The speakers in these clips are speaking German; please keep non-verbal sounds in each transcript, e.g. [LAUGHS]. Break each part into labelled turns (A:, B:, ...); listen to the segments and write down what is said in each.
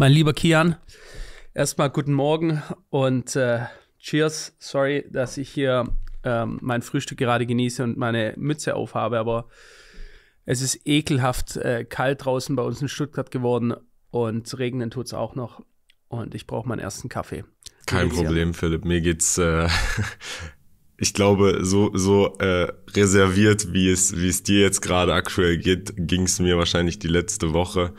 A: Mein lieber Kian, erstmal guten Morgen und äh, Cheers. Sorry, dass ich hier ähm, mein Frühstück gerade genieße und meine Mütze aufhabe, aber es ist ekelhaft äh, kalt draußen bei uns in Stuttgart geworden und regnen tut es auch noch und ich brauche meinen ersten Kaffee. Kein Problem,
B: Philipp. Mir geht's, äh, [LAUGHS] ich glaube, so, so äh, reserviert, wie es, wie es dir jetzt gerade aktuell geht, ging es mir wahrscheinlich die letzte Woche.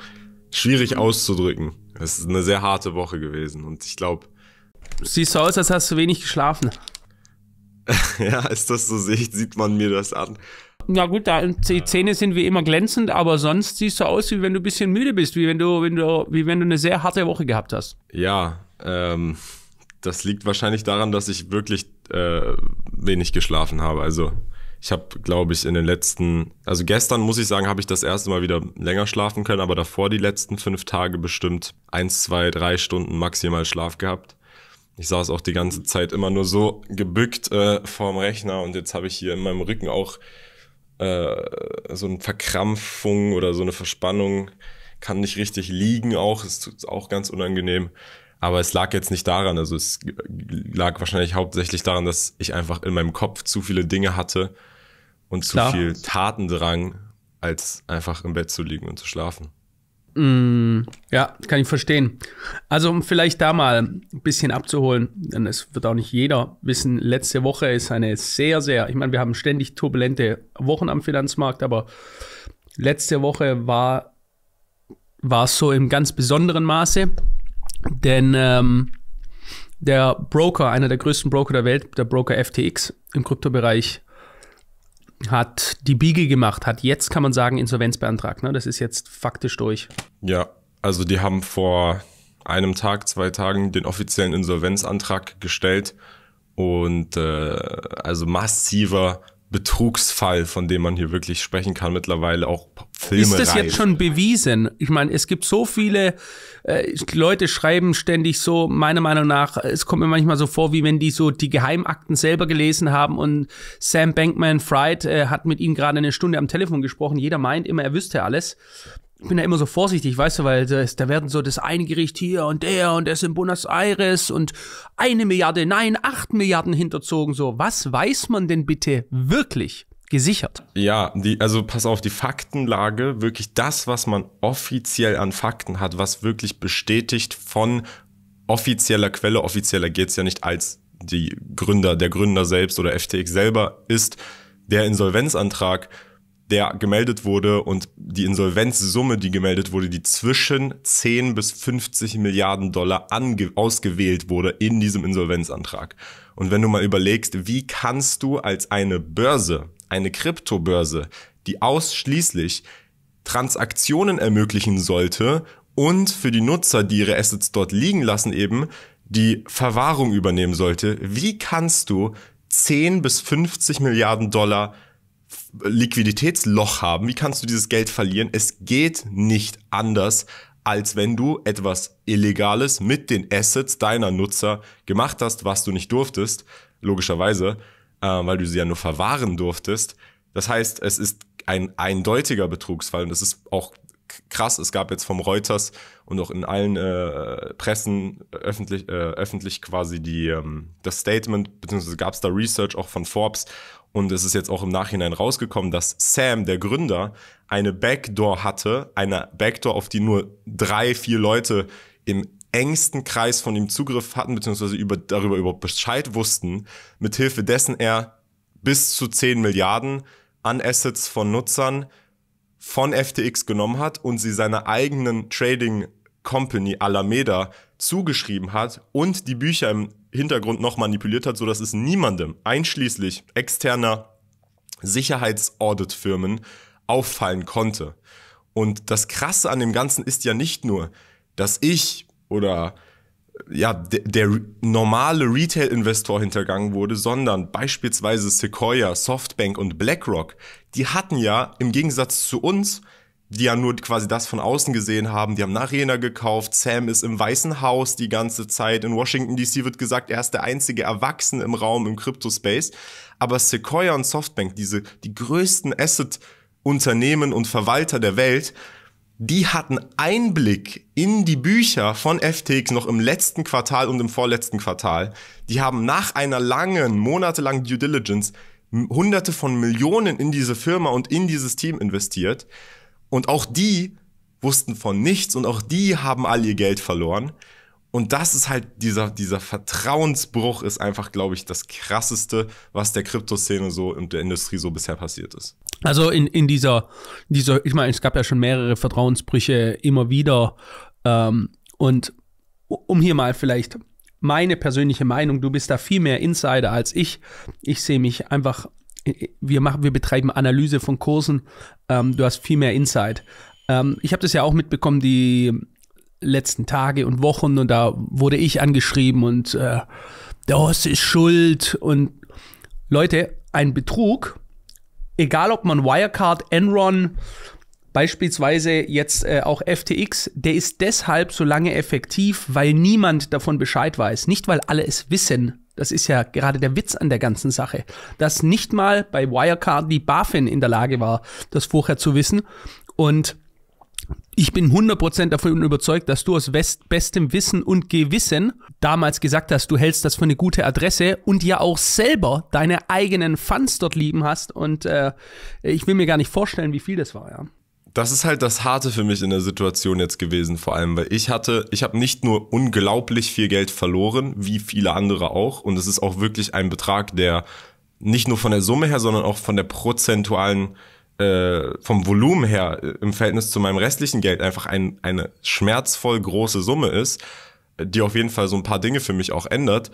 B: Schwierig auszudrücken. Es ist eine sehr harte Woche gewesen und ich glaube. Siehst du aus, als hast du wenig geschlafen. [LAUGHS] ja, ist das so, sieht man mir das an.
A: Na gut, da, die Zähne sind wie immer glänzend, aber sonst siehst du aus, wie wenn du ein bisschen müde bist, wie wenn du, wenn du, wie wenn du eine sehr harte Woche gehabt hast.
B: Ja, ähm, das liegt wahrscheinlich daran, dass ich wirklich äh, wenig geschlafen habe. Also ich habe, glaube ich, in den letzten, also gestern muss ich sagen, habe ich das erste Mal wieder länger schlafen können, aber davor die letzten fünf Tage bestimmt eins, zwei, drei Stunden maximal Schlaf gehabt. Ich saß auch die ganze Zeit immer nur so gebückt äh, vorm Rechner und jetzt habe ich hier in meinem Rücken auch äh, so eine Verkrampfung oder so eine Verspannung. Kann nicht richtig liegen auch, ist auch ganz unangenehm. Aber es lag jetzt nicht daran, also es lag wahrscheinlich hauptsächlich daran, dass ich einfach in meinem Kopf zu viele Dinge hatte und zu viel Tatendrang, als einfach im Bett zu liegen und zu schlafen.
A: Mm, ja, kann ich verstehen. Also, um vielleicht da mal ein bisschen abzuholen, denn es wird auch nicht jeder wissen, letzte Woche ist eine sehr, sehr, ich meine, wir haben ständig turbulente Wochen am Finanzmarkt, aber letzte Woche war, war es so im ganz besonderen Maße, denn ähm, der Broker, einer der größten Broker der Welt, der Broker FTX im Kryptobereich, hat die Biege gemacht, hat jetzt, kann man sagen, Insolvenz beantragt. Ne? Das ist jetzt faktisch durch.
B: Ja, also die haben vor einem Tag, zwei Tagen den offiziellen Insolvenzantrag gestellt und äh, also massiver Betrugsfall, von dem man hier wirklich sprechen kann, mittlerweile auch Filme ist das reif. jetzt schon
A: bewiesen? Ich meine, es gibt so viele äh, Leute schreiben ständig so, meiner Meinung nach, es kommt mir manchmal so vor, wie wenn die so die Geheimakten selber gelesen haben und Sam Bankman Fried äh, hat mit ihnen gerade eine Stunde am Telefon gesprochen. Jeder meint immer, er wüsste alles. Ich bin da immer so vorsichtig, weißt du, weil das, da werden so das eine Gericht hier und der und der ist in Buenos Aires und eine Milliarde, nein, acht Milliarden hinterzogen. So, was weiß man denn bitte wirklich? gesichert.
B: Ja, die, also pass auf, die Faktenlage, wirklich das, was man offiziell an Fakten hat, was wirklich bestätigt von offizieller Quelle, offizieller geht es ja nicht als die Gründer, der Gründer selbst oder FTX selber, ist der Insolvenzantrag, der gemeldet wurde und die Insolvenzsumme, die gemeldet wurde, die zwischen 10 bis 50 Milliarden Dollar ausgewählt wurde in diesem Insolvenzantrag. Und wenn du mal überlegst, wie kannst du als eine Börse eine Kryptobörse, die ausschließlich Transaktionen ermöglichen sollte und für die Nutzer, die ihre Assets dort liegen lassen, eben die Verwahrung übernehmen sollte. Wie kannst du 10 bis 50 Milliarden Dollar Liquiditätsloch haben? Wie kannst du dieses Geld verlieren? Es geht nicht anders, als wenn du etwas Illegales mit den Assets deiner Nutzer gemacht hast, was du nicht durftest, logischerweise äh, weil du sie ja nur verwahren durftest. Das heißt, es ist ein eindeutiger Betrugsfall und es ist auch krass. Es gab jetzt vom Reuters und auch in allen äh, Pressen äh, öffentlich, äh, öffentlich quasi die, ähm, das Statement, beziehungsweise gab es da Research auch von Forbes und es ist jetzt auch im Nachhinein rausgekommen, dass Sam, der Gründer, eine Backdoor hatte, eine Backdoor, auf die nur drei, vier Leute im engsten Kreis von ihm Zugriff hatten, beziehungsweise über, darüber überhaupt Bescheid wussten, mithilfe dessen er bis zu 10 Milliarden an Assets von Nutzern von FTX genommen hat und sie seiner eigenen Trading Company Alameda zugeschrieben hat und die Bücher im Hintergrund noch manipuliert hat, sodass es niemandem, einschließlich externer Sicherheitsauditfirmen, auffallen konnte. Und das Krasse an dem Ganzen ist ja nicht nur, dass ich oder ja, der, der normale Retail-Investor hintergangen wurde, sondern beispielsweise Sequoia, Softbank und BlackRock, die hatten ja im Gegensatz zu uns, die ja nur quasi das von außen gesehen haben, die haben Nachjena gekauft, Sam ist im Weißen Haus die ganze Zeit, in Washington DC wird gesagt, er ist der einzige Erwachsene im Raum im Crypto-Space, aber Sequoia und Softbank, diese, die größten Asset-Unternehmen und Verwalter der Welt, die hatten Einblick in die Bücher von FTX noch im letzten Quartal und im vorletzten Quartal. Die haben nach einer langen, monatelangen Due Diligence Hunderte von Millionen in diese Firma und in dieses Team investiert. Und auch die wussten von nichts und auch die haben all ihr Geld verloren. Und das ist halt dieser, dieser Vertrauensbruch ist einfach, glaube ich, das krasseste, was der Kryptoszene so und der Industrie so bisher passiert ist.
A: Also in, in dieser, dieser, ich meine, es gab ja schon mehrere Vertrauensbrüche immer wieder. Ähm, und um hier mal vielleicht meine persönliche Meinung, du bist da viel mehr Insider als ich. Ich sehe mich einfach, wir machen, wir betreiben Analyse von Kursen. Ähm, du hast viel mehr Insight. Ähm, ich habe das ja auch mitbekommen, die letzten Tage und Wochen und da wurde ich angeschrieben und äh, das ist schuld und Leute, ein Betrug egal ob man Wirecard, Enron, beispielsweise jetzt äh, auch FTX, der ist deshalb so lange effektiv, weil niemand davon Bescheid weiß. Nicht, weil alle es wissen. Das ist ja gerade der Witz an der ganzen Sache, dass nicht mal bei Wirecard die BaFin in der Lage war, das vorher zu wissen. Und ich bin 100% davon überzeugt, dass du aus bestem Wissen und Gewissen damals gesagt hast, du hältst das für eine gute Adresse und ja auch selber deine eigenen Fans dort lieben hast. Und äh, ich will mir gar nicht vorstellen, wie viel das war, ja.
B: Das ist halt das Harte für mich in der Situation jetzt gewesen, vor allem, weil ich hatte, ich habe nicht nur unglaublich viel Geld verloren, wie viele andere auch, und es ist auch wirklich ein Betrag, der nicht nur von der Summe her, sondern auch von der prozentualen äh, vom Volumen her äh, im Verhältnis zu meinem restlichen Geld einfach ein, eine schmerzvoll große Summe ist, die auf jeden Fall so ein paar Dinge für mich auch ändert.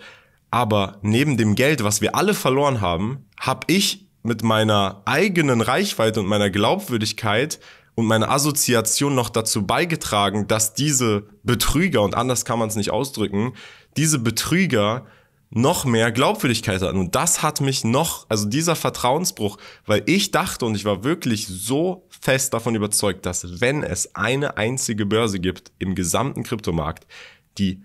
B: Aber neben dem Geld, was wir alle verloren haben, habe ich mit meiner eigenen Reichweite und meiner Glaubwürdigkeit und meiner Assoziation noch dazu beigetragen, dass diese Betrüger, und anders kann man es nicht ausdrücken, diese Betrüger noch mehr Glaubwürdigkeit an. Und das hat mich noch, also dieser Vertrauensbruch, weil ich dachte und ich war wirklich so fest davon überzeugt, dass wenn es eine einzige Börse gibt im gesamten Kryptomarkt, die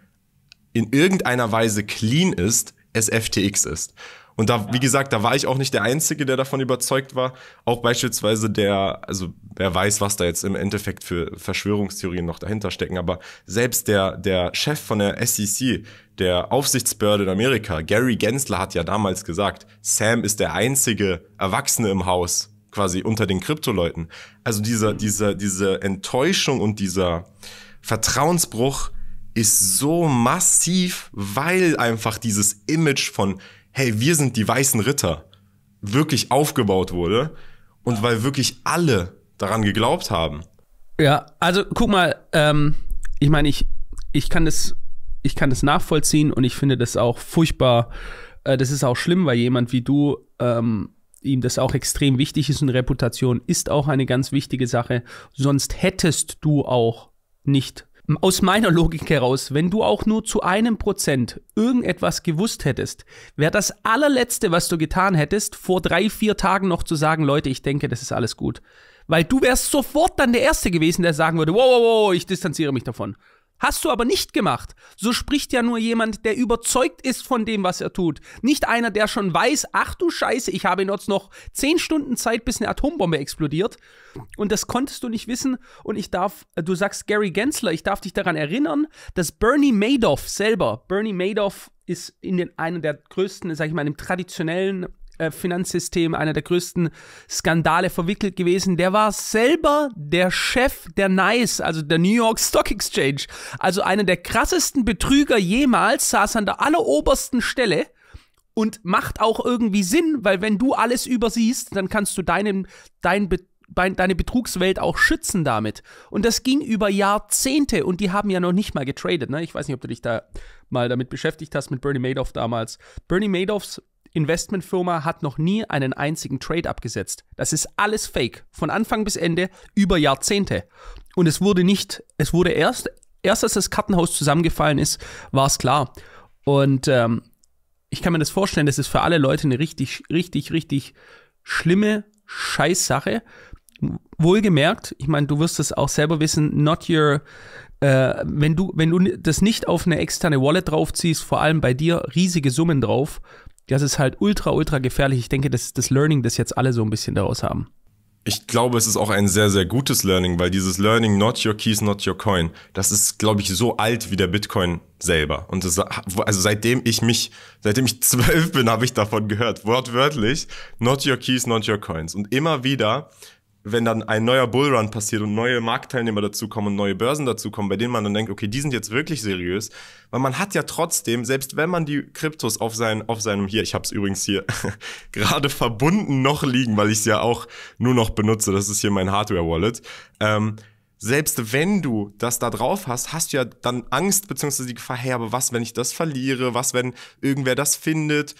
B: in irgendeiner Weise clean ist, es FTX ist. Und da, ja. wie gesagt, da war ich auch nicht der Einzige, der davon überzeugt war. Auch beispielsweise der, also wer weiß, was da jetzt im Endeffekt für Verschwörungstheorien noch dahinter stecken, aber selbst der, der Chef von der SEC, der Aufsichtsbehörde in Amerika, Gary Gensler, hat ja damals gesagt, Sam ist der einzige Erwachsene im Haus, quasi unter den Kryptoleuten. Also dieser, dieser, diese Enttäuschung und dieser Vertrauensbruch ist so massiv, weil einfach dieses Image von hey, wir sind die weißen Ritter, wirklich aufgebaut wurde und weil wirklich alle daran geglaubt haben.
A: Ja, also guck mal, ähm, ich meine, ich, ich kann das, ich kann das nachvollziehen und ich finde das auch furchtbar. Äh, das ist auch schlimm, weil jemand wie du ähm, ihm das auch extrem wichtig ist und Reputation ist auch eine ganz wichtige Sache. Sonst hättest du auch nicht aus meiner Logik heraus, wenn du auch nur zu einem Prozent irgendetwas gewusst hättest, wäre das allerletzte, was du getan hättest, vor drei, vier Tagen noch zu sagen, Leute, ich denke, das ist alles gut. Weil du wärst sofort dann der Erste gewesen, der sagen würde, wow, wow, wow, ich distanziere mich davon. Hast du aber nicht gemacht. So spricht ja nur jemand, der überzeugt ist von dem, was er tut. Nicht einer, der schon weiß, ach du Scheiße, ich habe jetzt noch zehn Stunden Zeit, bis eine Atombombe explodiert. Und das konntest du nicht wissen. Und ich darf, äh, du sagst Gary Gensler, ich darf dich daran erinnern, dass Bernie Madoff selber, Bernie Madoff ist in den, einer der größten, sag ich mal, im traditionellen äh, Finanzsystem, einer der größten Skandale verwickelt gewesen. Der war selber der Chef der NICE, also der New York Stock Exchange. Also einer der krassesten Betrüger jemals, saß an der allerobersten Stelle und macht auch irgendwie Sinn, weil wenn du alles übersiehst, dann kannst du deinen, dein Betrug deine Betrugswelt auch schützen damit. Und das ging über Jahrzehnte und die haben ja noch nicht mal getradet. Ne? Ich weiß nicht, ob du dich da mal damit beschäftigt hast mit Bernie Madoff damals. Bernie Madoffs Investmentfirma hat noch nie einen einzigen Trade abgesetzt. Das ist alles Fake, von Anfang bis Ende über Jahrzehnte. Und es wurde nicht, es wurde erst, erst als das Kartenhaus zusammengefallen ist, war es klar. Und ähm, ich kann mir das vorstellen, das ist für alle Leute eine richtig, richtig, richtig schlimme Scheißsache. Wohlgemerkt, ich meine, du wirst es auch selber wissen, not your, äh, wenn du, wenn du das nicht auf eine externe Wallet draufziehst, vor allem bei dir riesige Summen drauf, das ist halt ultra, ultra gefährlich. Ich denke, das ist das Learning, das jetzt alle so ein bisschen daraus haben.
B: Ich glaube, es ist auch ein sehr, sehr gutes Learning, weil dieses Learning, not your keys, not your coin, das ist, glaube ich, so alt wie der Bitcoin selber. Und das, also seitdem ich mich, seitdem ich [LAUGHS] zwölf bin, habe ich davon gehört, wortwörtlich, not your keys, not your coins. Und immer wieder wenn dann ein neuer Bullrun passiert und neue Marktteilnehmer dazukommen und neue Börsen dazukommen, bei denen man dann denkt, okay, die sind jetzt wirklich seriös, weil man hat ja trotzdem, selbst wenn man die Kryptos auf, sein, auf seinem, hier, ich habe es übrigens hier [LAUGHS] gerade verbunden noch liegen, weil ich es ja auch nur noch benutze, das ist hier mein Hardware-Wallet, ähm, selbst wenn du das da drauf hast, hast du ja dann Angst beziehungsweise die Gefahr, hey, aber was, wenn ich das verliere, was, wenn irgendwer das findet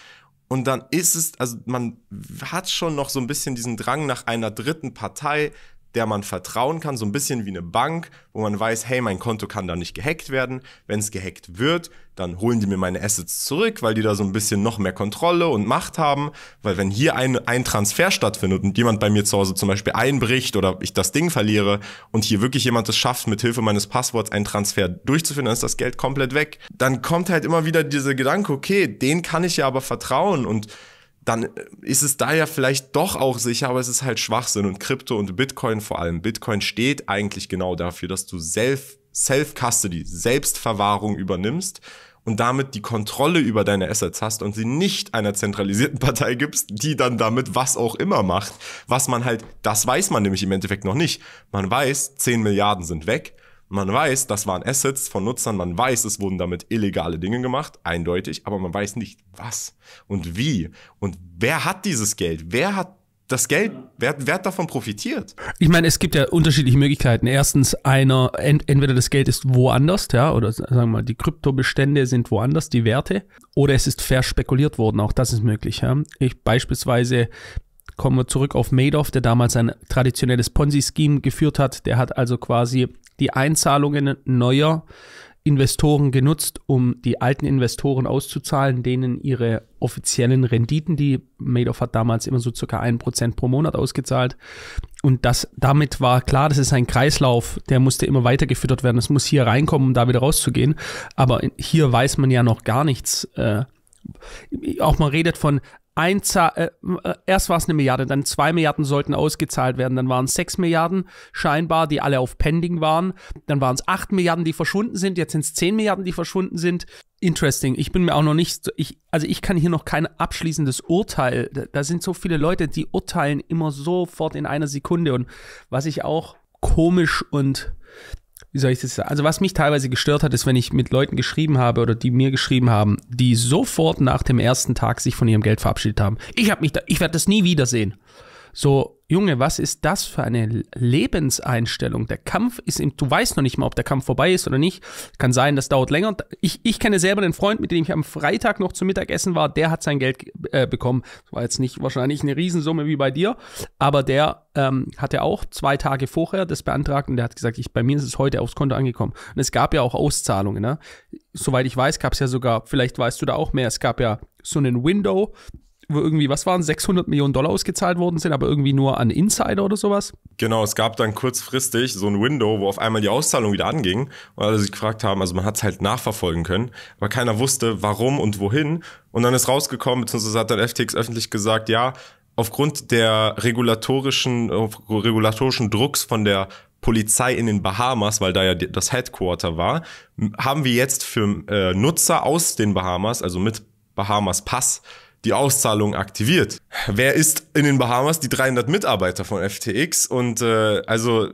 B: und dann ist es, also man hat schon noch so ein bisschen diesen Drang nach einer dritten Partei, der man vertrauen kann, so ein bisschen wie eine Bank, wo man weiß, hey, mein Konto kann da nicht gehackt werden. Wenn es gehackt wird, dann holen die mir meine Assets zurück, weil die da so ein bisschen noch mehr Kontrolle und Macht haben. Weil wenn hier ein, ein Transfer stattfindet und jemand bei mir zu Hause zum Beispiel einbricht oder ich das Ding verliere und hier wirklich jemand es schafft, mit Hilfe meines Passworts einen Transfer durchzuführen, dann ist das Geld komplett weg. Dann kommt halt immer wieder dieser Gedanke, okay, den kann ich ja aber vertrauen und dann äh, ist es da ja vielleicht doch auch sicher, aber es ist halt Schwachsinn und Krypto und Bitcoin vor allem. Bitcoin steht eigentlich genau dafür, dass du Self, Self Custody, Selbstverwahrung übernimmst und damit die Kontrolle über deine Assets hast und sie nicht einer zentralisierten [LAUGHS] Partei gibst, die dann damit was auch immer macht, was man halt, das weiß man nämlich im Endeffekt noch nicht. Man weiß, 10 Milliarden sind weg, man weiß, das waren Assets von Nutzern, man weiß, es wurden damit illegale Dinge gemacht, eindeutig, aber man weiß nicht, was und wie und wer hat dieses Geld, wer hat das Geld, wer, wer hat davon profitiert?
A: Ich meine, es gibt ja unterschiedliche Möglichkeiten. Erstens, einer, ent, entweder das Geld ist woanders, ja, oder sagen wir mal, die Kryptobestände sind woanders, die Werte, oder es ist verspekuliert worden, auch das ist möglich. Ja. Ich beispielsweise kommen wir zurück auf Madoff, der damals ein traditionelles Ponzi-Scheme geführt hat. Der hat also quasi die Einzahlungen neuer Investoren genutzt, um die alten Investoren auszuzahlen, denen ihre offiziellen Renditen, die Madoff hat damals immer so circa 1% pro Monat ausgezahlt. Und das, damit war klar, das ist ein Kreislauf, der musste immer weiter gefüttert werden. Es muss hier reinkommen, um da wieder rauszugehen. Aber hier weiß man ja noch gar nichts. Äh, auch man redet von ein äh, äh, erst war es eine Milliarde, dann zwei Milliarden sollten ausgezahlt werden, dann waren es sechs Milliarden scheinbar, die alle auf Pending waren, dann waren es acht Milliarden, die verschwunden sind, jetzt sind es zehn Milliarden, die verschwunden sind. Interesting. Ich bin mir auch noch nicht, ich, also ich kann hier noch kein abschließendes Urteil. Da, da sind so viele Leute, die urteilen immer sofort in einer Sekunde und was ich auch komisch und wie soll ich das sagen? Also was mich teilweise gestört hat, ist, wenn ich mit Leuten geschrieben habe oder die mir geschrieben haben, die sofort nach dem ersten Tag sich von ihrem Geld verabschiedet haben. Ich habe mich da, ich werde das nie wiedersehen. So, Junge, was ist das für eine Lebenseinstellung? Der Kampf ist im, du weißt noch nicht mal, ob der Kampf vorbei ist oder nicht. Kann sein, das dauert länger. Ich, ich kenne selber einen Freund, mit dem ich am Freitag noch zum Mittagessen war, der hat sein Geld äh, bekommen. Das war jetzt nicht wahrscheinlich eine Riesensumme wie bei dir, aber der ähm, hatte auch zwei Tage vorher das beantragt und der hat gesagt, ich, bei mir ist es heute aufs Konto angekommen. Und es gab ja auch Auszahlungen, ne? Soweit ich weiß, gab es ja sogar, vielleicht weißt du da auch mehr, es gab ja so einen Window, wo irgendwie, was waren 600 Millionen Dollar ausgezahlt worden sind, aber irgendwie nur an
B: Insider oder sowas? Genau, es gab dann kurzfristig so ein Window, wo auf einmal die Auszahlung wieder anging und alle sich gefragt haben, also man hat es halt nachverfolgen können, aber keiner wusste, warum und wohin. Und dann ist rausgekommen, beziehungsweise hat dann FTX öffentlich gesagt, ja, aufgrund der regulatorischen, regulatorischen Drucks von der Polizei in den Bahamas, weil da ja das Headquarter war, haben wir jetzt für äh, Nutzer aus den Bahamas, also mit Bahamas Pass, die Auszahlung aktiviert. Wer ist in den Bahamas die 300 Mitarbeiter von FTX? Und äh, also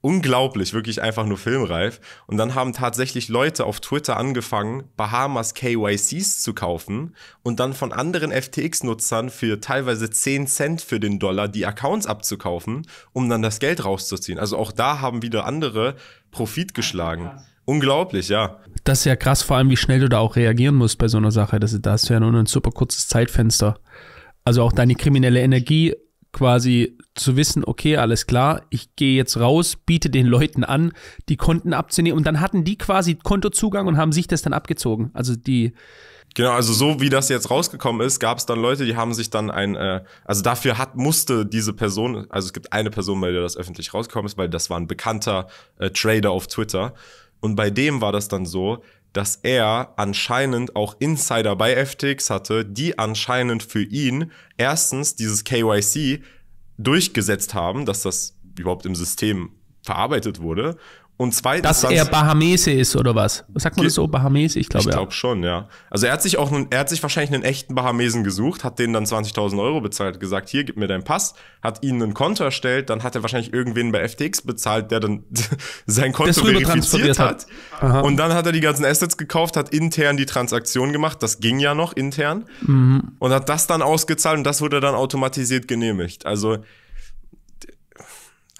B: unglaublich, wirklich einfach nur filmreif. Und dann haben tatsächlich Leute auf Twitter angefangen, Bahamas KYCs zu kaufen und dann von anderen FTX-Nutzern für teilweise 10 Cent für den Dollar die Accounts abzukaufen, um dann das Geld rauszuziehen. Also auch da haben wieder andere Profit geschlagen. Unglaublich, ja.
A: Das ist ja krass, vor allem, wie schnell du da auch reagieren musst bei so einer Sache. Das, da hast du ja nur ein super kurzes Zeitfenster. Also auch deine kriminelle Energie quasi zu wissen, okay, alles klar, ich gehe jetzt raus, biete den Leuten an, die Konten abzunehmen. Und dann hatten die quasi Kontozugang und haben sich das dann abgezogen. Also die.
B: Genau, also so wie das jetzt rausgekommen ist, gab es dann Leute, die haben sich dann ein, äh, also dafür hat, musste diese Person, also es gibt eine Person, bei der das öffentlich rausgekommen ist, weil das war ein bekannter äh, Trader auf Twitter. Und bei dem war das dann so, dass er anscheinend auch Insider bei FTX hatte, die anscheinend für ihn erstens dieses KYC durchgesetzt haben, dass das überhaupt im System verarbeitet wurde und zweitens. Dass er
A: Bahamese ist oder was? Sagt man das so? Bahamese? Ich glaube ja. Ich
B: glaube schon, ja. Also er hat sich auch, er hat sich wahrscheinlich einen echten Bahamesen gesucht, hat denen dann 20.000 Euro bezahlt, gesagt, hier, gib mir deinen Pass, hat ihnen ein Konto erstellt, dann hat er wahrscheinlich irgendwen bei FTX bezahlt, der dann [LAUGHS] sein Konto verifiziert hat. hat. Und dann hat er die ganzen Assets gekauft, hat intern die Transaktion gemacht, das ging ja noch intern. Mhm. Und hat das dann ausgezahlt und das wurde dann automatisiert genehmigt. Also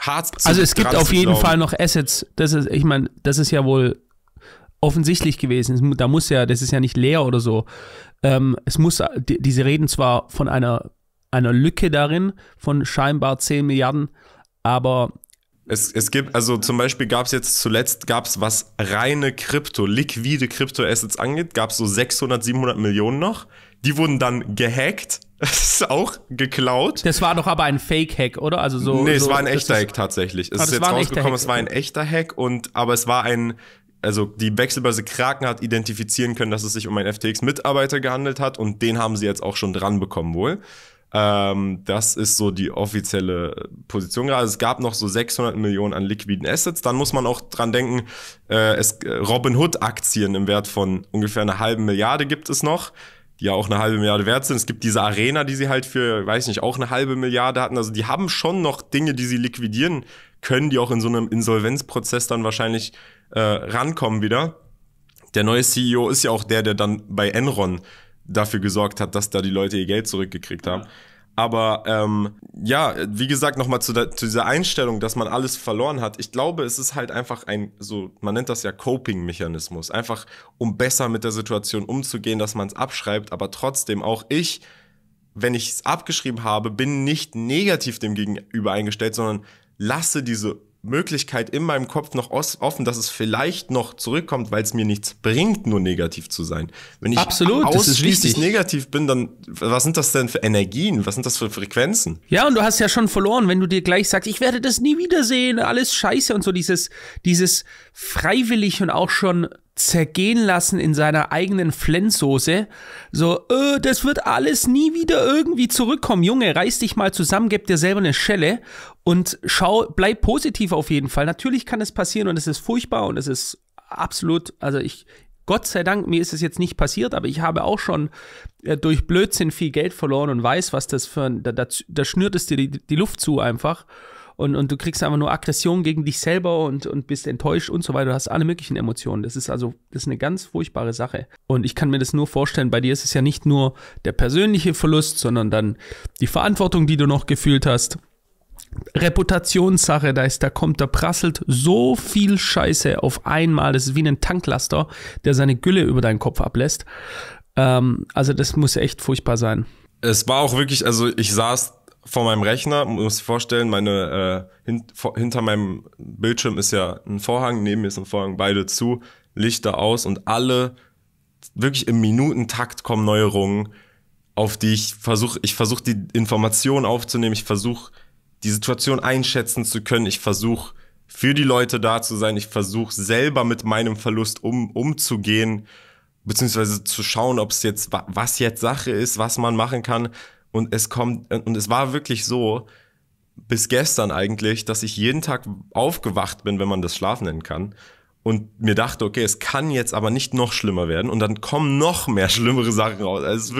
B: hart zu Also es gibt auf jeden glauben. Fall noch
A: Assets. Das ist, ich meine, das ist ja wohl offensichtlich gewesen. Da muss ja, das ist ja nicht leer oder so. Ähm, es muss, die, diese reden zwar von einer, einer Lücke darin, von scheinbar 10 Milliarden,
B: aber es, es, gibt, also zum Beispiel gab es jetzt zuletzt, gab es was reine Krypto, liquide Krypto-Assets angeht, gab es so 600, 700 Millionen noch. Die wurden dann gehackt das ist auch geklaut.
A: Das war doch aber ein Fake-Hack, oder? Also so, nee, so, ah, es war ein echter Hack
B: tatsächlich. Es ist jetzt rausgekommen, es war ein echter Hack, und aber es war ein, also die Wechselbörse Kraken hat identifizieren können, dass es sich um einen FTX-Mitarbeiter gehandelt hat und den haben sie jetzt auch schon dran bekommen wohl. Ähm, das ist so die offizielle Position gerade. es gab noch so 600 Millionen an liquiden Assets. Dann muss man auch dran denken, äh, es äh, Robin Hood Aktien im Wert von ungefähr einer halben Milliarde gibt es noch die ja auch eine halbe Milliarde wert sind. Es gibt diese Arena, die sie halt für, weiß nicht, auch eine halbe Milliarde hatten. Also die haben schon noch Dinge, die sie liquidieren können, die auch in so einem Insolvenzprozess dann wahrscheinlich äh, rankommen wieder. Der neue CEO ist ja auch der, der dann bei Enron dafür gesorgt hat, dass da die Leute ihr Geld zurückgekriegt haben. Aber ähm, ja, wie gesagt, nochmal zu, zu, dieser Einstellung, dass man alles verloren hat. Ich glaube, es ist halt einfach ein, so, man nennt das ja Coping-Mechanismus. Einfach, um besser mit der Situation umzugehen, dass man es abschreibt. Aber trotzdem, auch ich, wenn ich es abgeschrieben habe, bin nicht negativ dem gegenüber eingestellt, sondern lasse diese Möglichkeit in meinem Kopf noch offen, dass es vielleicht noch zurückkommt, weil es mir nichts bringt, nur negativ zu sein. Wenn ich Absolut, ausschließlich negativ bin, dann was sind das denn für Energien? Was sind das für Frequenzen?
A: Ja, und du hast ja schon verloren, wenn du dir gleich sagst, ich werde das nie wiedersehen, alles scheiße und so dieses, dieses freiwillig und auch schon zergehen lassen in seiner eigenen Flenssoße. So, äh, das wird alles nie wieder irgendwie zurückkommen. Junge, reiß dich mal zusammen, gib dir selber eine Schelle und schau, bleib positiv auf jeden Fall. Natürlich kann es passieren und es ist furchtbar und es ist absolut, also ich, Gott sei Dank, mir ist es jetzt nicht passiert, aber ich habe auch schon äh, durch Blödsinn viel Geld verloren und weiß, was das für ein, da, da, da schnürt es dir die, die Luft zu einfach und, und du kriegst einfach nur Aggression gegen dich selber und, und bist enttäuscht und so weiter. Du hast alle möglichen Emotionen. Das ist also, das ist eine ganz furchtbare Sache. Und ich kann mir das nur vorstellen, bei dir ist es ja nicht nur der persönliche Verlust, sondern dann die Verantwortung, die du noch gefühlt hast. Reputationssache, da ist, da kommt, da prasselt so viel Scheiße auf einmal. Das ist wie ein Tanklaster, der seine Gülle über deinen Kopf ablässt. Ähm, also, das muss echt furchtbar sein.
B: Es war auch wirklich, also ich saß vor meinem Rechner, muss ich vorstellen, meine äh, hin, vor, hinter meinem Bildschirm ist ja ein Vorhang, neben mir ist ein Vorhang, beide zu, Lichter aus und alle wirklich im Minutentakt kommen Neuerungen, auf die ich versuche, ich versuche die Informationen aufzunehmen, ich versuche die Situation einschätzen zu können, ich versuche für die Leute da zu sein, ich versuche selber mit meinem Verlust um, umzugehen, beziehungsweise zu schauen, ob es jetzt, was jetzt Sache ist, was man machen kann. Und es kommt, und es war wirklich so, bis gestern eigentlich, dass ich jeden Tag aufgewacht bin, wenn man das Schlaf nennen kann. Und mir dachte, okay, es kann jetzt aber nicht noch schlimmer werden. Und dann kommen noch mehr [LAUGHS] schlimmere Sachen raus. Also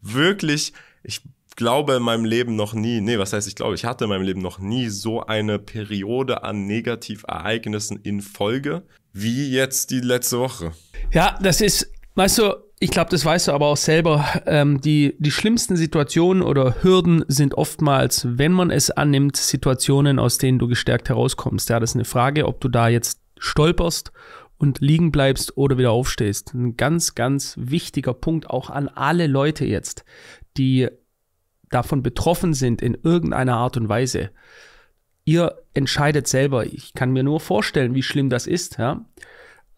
B: wirklich, ich glaube in meinem Leben noch nie, nee, was heißt ich glaube, ich hatte in meinem Leben noch nie so eine Periode an Negativereignissen in Folge wie jetzt die letzte Woche.
A: Ja, das ist, weißt du, ich glaube, das weißt du aber auch selber, ähm, die, die schlimmsten Situationen oder Hürden sind oftmals, wenn man es annimmt, Situationen, aus denen du gestärkt herauskommst. Ja, das ist eine Frage, ob du da jetzt stolperst und liegen bleibst oder wieder aufstehst. Ein ganz, ganz wichtiger Punkt auch an alle Leute jetzt, die davon betroffen sind in irgendeiner Art und Weise. Ihr entscheidet selber. Ich kann mir nur vorstellen, wie schlimm das ist. Ja?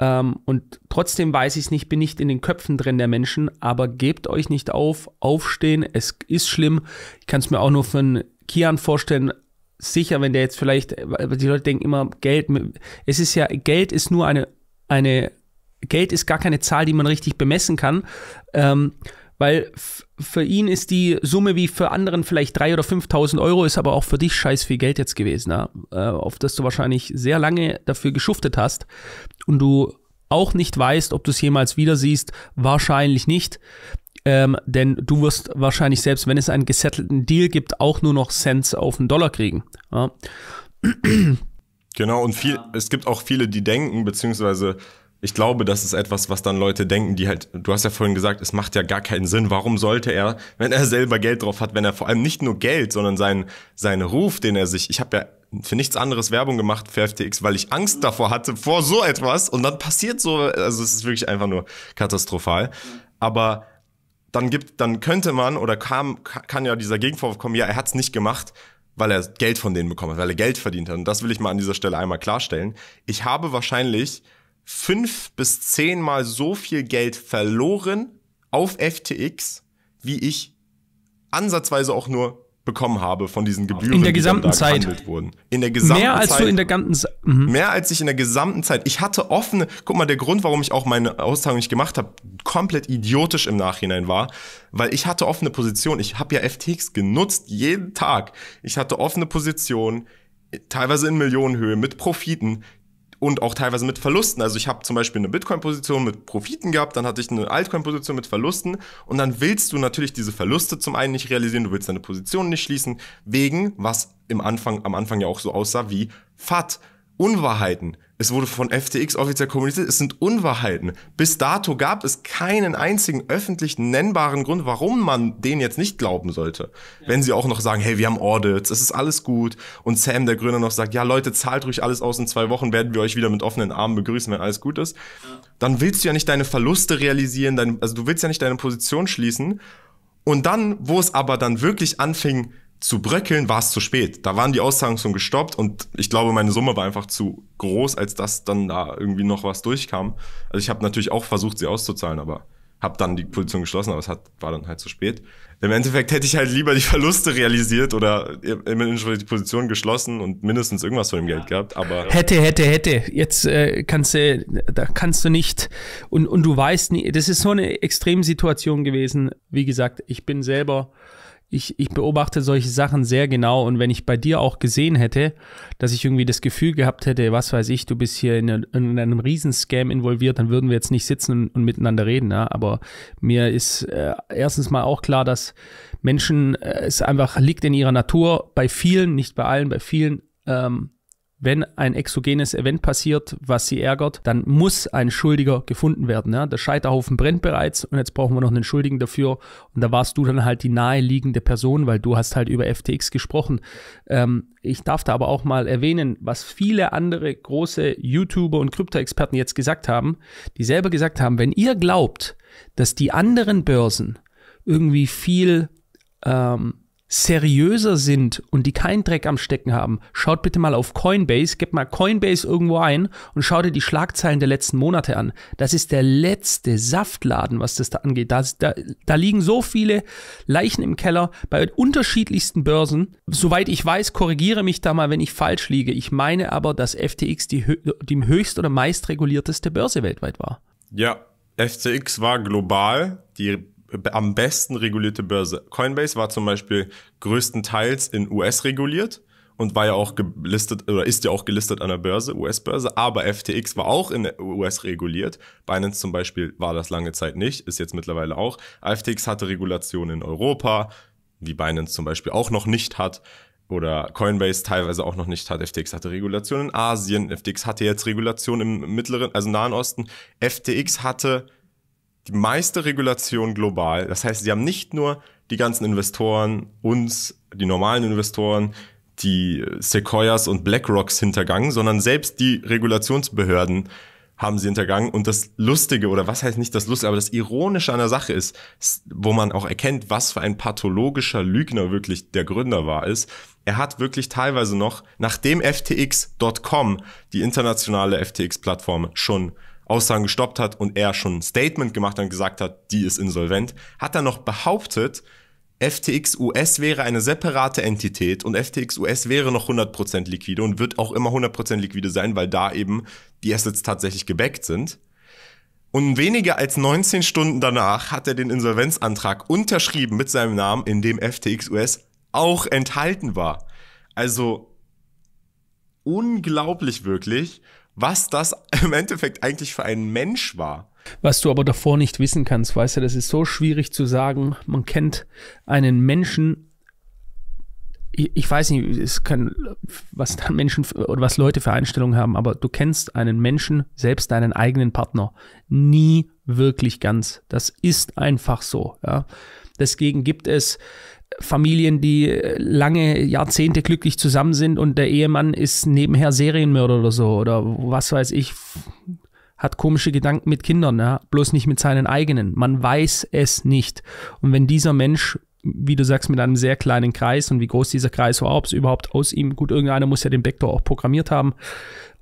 A: Ähm, und trotzdem weiß ich es nicht, bin nicht in den Köpfen drin der Menschen, aber gebt euch nicht auf, aufstehen, es ist schlimm. Ich kann es mir auch nur von Kian vorstellen, sicher, wenn der jetzt vielleicht, die Leute denken immer, Geld, es ist ja, Geld ist nur eine, eine, Geld ist gar keine Zahl, die man richtig bemessen kann. Ähm, weil für ihn ist die Summe wie für anderen vielleicht 3.000 oder 5.000 Euro, ist aber auch für dich scheiß viel Geld jetzt gewesen, ja? Äh, auf das du wahrscheinlich sehr lange dafür geschuftet hast und du auch nicht weißt, ob du es jemals wieder siehst, wahrscheinlich nicht. Ähm, denn du wirst wahrscheinlich, selbst wenn es einen gesettelten Deal gibt, auch nur noch Cents auf den Dollar kriegen. Ja.
B: Genau, und viel, es gibt auch viele, die denken, beziehungsweise ich glaube, das ist etwas, was dann Leute denken, die halt, du hast ja vorhin gesagt, es macht ja gar keinen Sinn. Warum sollte er, wenn er selber Geld drauf hat, wenn er vor allem nicht nur Geld, sondern seinen, seinen Ruf, den er sich, ich habe ja für nichts anderes Werbung gemacht für FTX, weil ich Angst davor hatte, vor so etwas. Und dann passiert so, also es ist wirklich einfach nur katastrophal. Aber dann gibt, dann könnte man oder kam, kann ja dieser Gegenvorwurf kommen, ja, er hat es nicht gemacht, weil er Geld von denen bekommen hat, weil er Geld verdient hat. Und das will ich mal an dieser Stelle einmal klarstellen. Ich habe wahrscheinlich fünf bis zehnmal so viel Geld verloren auf FTX, wie ich ansatzweise auch nur bekommen habe von diesen Gebühren, in der gesamten die Zeit. wurden. In der gesamten mehr als Zeit, du in der ganzen mhm. mehr als ich in der gesamten Zeit. Ich hatte offene, guck mal, der Grund, warum ich auch meine Auszahlung nicht gemacht habe, komplett idiotisch im Nachhinein war, weil ich hatte offene Position. Ich habe ja FTX genutzt jeden Tag. Ich hatte offene Position, teilweise in Millionenhöhe mit Profiten und auch teilweise mit Verlusten. Also ich habe zum Beispiel eine Bitcoin-Position mit Profiten gehabt, dann hatte ich eine Altcoin-Position mit Verlusten und dann willst du natürlich diese Verluste zum einen nicht realisieren, du willst deine Position nicht schließen, wegen was im Anfang, am Anfang ja auch so aussah wie FAT, Unwahrheiten, es wurde von FTX offiziell kommuniziert. Es sind Unwahrheiten. Bis dato gab es keinen einzigen öffentlich nennbaren Grund, warum man denen jetzt nicht glauben sollte. Ja. Wenn sie auch noch sagen, hey, wir haben Audits, es ist alles gut. Und Sam, der Gründer, noch sagt, ja, Leute, zahlt ruhig alles aus. In zwei Wochen werden wir euch wieder mit offenen Armen begrüßen, wenn alles gut ist. Ja. Dann willst du ja nicht deine Verluste realisieren. Dein, also du willst ja nicht deine Position schließen. Und dann, wo es aber dann wirklich anfing, zu bröckeln, war es zu spät. Da waren die Auszahlungen schon gestoppt und ich glaube, meine Summe war einfach zu groß, als dass dann da irgendwie noch was durchkam. Also ich habe natürlich auch versucht, sie auszuzahlen, aber habe dann die Position geschlossen, aber es hat, war dann halt zu spät. Im Endeffekt hätte ich halt lieber die [LAUGHS] Verluste realisiert oder im die Position geschlossen und mindestens irgendwas von dem Geld gehabt. Aber hätte, hätte,
A: hätte. Jetzt äh, kannst du, da kannst du nicht und und du weißt nie. Das ist so eine Extremsituation gewesen. Wie gesagt, ich bin selber ich, ich beobachte solche Sachen sehr genau und wenn ich bei dir auch gesehen hätte, dass ich irgendwie das Gefühl gehabt hätte, was weiß ich, du bist hier in, in einem Riesenscam involviert, dann würden wir jetzt nicht sitzen und, und miteinander reden. Ja? Aber mir ist äh, erstens mal auch klar, dass Menschen, äh, es einfach liegt in ihrer Natur, bei vielen, nicht bei allen, bei vielen, ähm, wenn ein exogenes Event passiert, was sie ärgert, dann muss ein Schuldiger gefunden werden. Ja? Der Scheiterhaufen brennt bereits und jetzt brauchen wir noch einen Schuldigen dafür. Und da warst du dann halt die naheliegende Person, weil du hast halt über FTX gesprochen. Ähm, ich darf da aber auch mal erwähnen, was viele andere große YouTuber und Krypto-Experten jetzt gesagt haben, die selber gesagt haben, wenn ihr glaubt, dass die anderen Börsen irgendwie viel ähm, seriöser sind und die keinen Dreck am Stecken haben, schaut bitte mal auf Coinbase, gebt mal Coinbase irgendwo ein und schaut dir die Schlagzeilen der letzten Monate an. Das ist der letzte Saftladen, was das da angeht. Da, da, da liegen so viele Leichen im Keller bei unterschiedlichsten Börsen. Soweit ich weiß, korrigiere mich da mal, wenn ich falsch liege. Ich meine aber, dass FTX die, die höchst oder meist regulierteste Börse weltweit war.
B: Ja, FTX war global die am besten regulierte Börse. Coinbase war zum Beispiel größtenteils in US reguliert und war ja auch gelistet oder ist ja auch gelistet an der Börse, US-Börse, aber FTX war auch in US reguliert. Binance zum Beispiel war das lange Zeit nicht, ist jetzt mittlerweile auch. FTX hatte Regulationen in Europa, wie Binance zum Beispiel auch noch nicht hat oder Coinbase teilweise auch noch nicht hat. FTX hatte Regulationen in Asien, FTX hatte jetzt Regulationen im mittleren, also Nahen Osten. FTX hatte die meiste Regulation global. Das heißt, sie haben nicht nur die ganzen Investoren, uns, die normalen Investoren, die Sequoias und BlackRocks hintergangen, sondern selbst die Regulationsbehörden haben sie hintergangen. Und das Lustige, oder was heißt nicht das Lustige, aber das Ironische an der Sache ist, wo man auch erkennt, was für ein pathologischer Lügner wirklich der Gründer war, ist, er hat wirklich teilweise noch, nachdem FTX.com, die internationale FTX-Plattform, schon Aussagen gestoppt hat und er schon ein Statement gemacht hat und gesagt hat, die ist insolvent, hat er noch behauptet, FTX US wäre eine separate Entität und FTX US wäre noch 100% liquide und wird auch immer 100% liquide sein, weil da eben die Assets tatsächlich gebackt sind. Und weniger als 19 Stunden danach hat er den Insolvenzantrag unterschrieben mit seinem Namen, in dem FTX US auch enthalten war. Also unglaublich wirklich was das [LAUGHS] im Endeffekt eigentlich für ein Mensch war.
A: Was du aber davor nicht wissen kannst, weißt du, das ist so schwierig zu sagen. Man kennt einen Menschen, ich, weiß nicht, es kann, was dann Menschen oder was Leute für Einstellungen haben, aber du kennst einen Menschen, selbst deinen eigenen Partner, nie wirklich ganz. Das ist einfach so. Ja. Deswegen gibt es Familien, die äh, lange Jahrzehnte glücklich zusammen sind und der Ehemann ist nebenher Serienmörder oder so oder was weiß ich, hat komische Gedanken mit Kindern, ja? bloß nicht mit seinen eigenen. Man weiß es nicht. Und wenn dieser Mensch, wie du sagst, mit einem sehr kleinen Kreis und wie groß dieser Kreis war, ob es überhaupt aus ihm, gut, irgendeiner muss ja den Vektor auch programmiert haben,